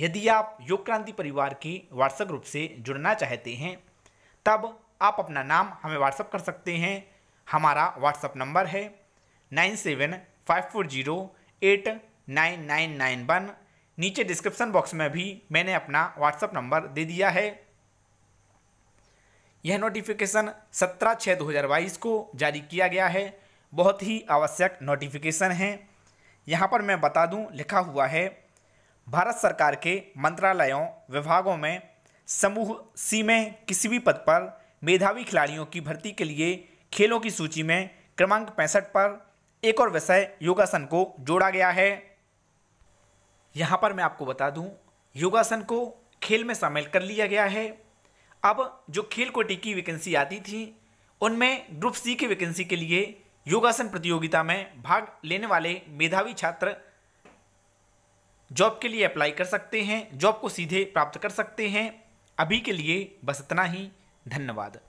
यदि आप योग क्रांति परिवार के व्हाट्सएप ग्रुप से जुड़ना चाहते हैं तब आप अपना नाम हमें व्हाट्सअप कर सकते हैं हमारा व्हाट्सअप नंबर है nine seven five four zero eight nine nine nine one नीचे डिस्क्रिप्सन बॉक्स में भी मैंने अपना व्हाट्सअप नंबर दे दिया है यह नोटिफिकेशन सत्रह छः दो हज़ार बाईस को जारी किया गया है बहुत ही आवश्यक नोटिफिकेशन है यहाँ पर मैं बता दूँ लिखा हुआ है भारत सरकार के मंत्रालयों विभागों में समूह सी में किसी भी पद पर मेधावी खिलाड़ियों की भर्ती के लिए खेलों की सूची में क्रमांक पैंसठ पर एक और विषय योगासन को जोड़ा गया है यहाँ पर मैं आपको बता दूँ योगासन को खेल में शामिल कर लिया गया है अब जो खेल कोटि की वैकेंसी आती थी उनमें ग्रुप सी की वैकेंसी के लिए योगासन प्रतियोगिता में भाग लेने वाले मेधावी छात्र जॉब के लिए अप्लाई कर सकते हैं जॉब को सीधे प्राप्त कर सकते हैं अभी के लिए बस इतना ही धन्यवाद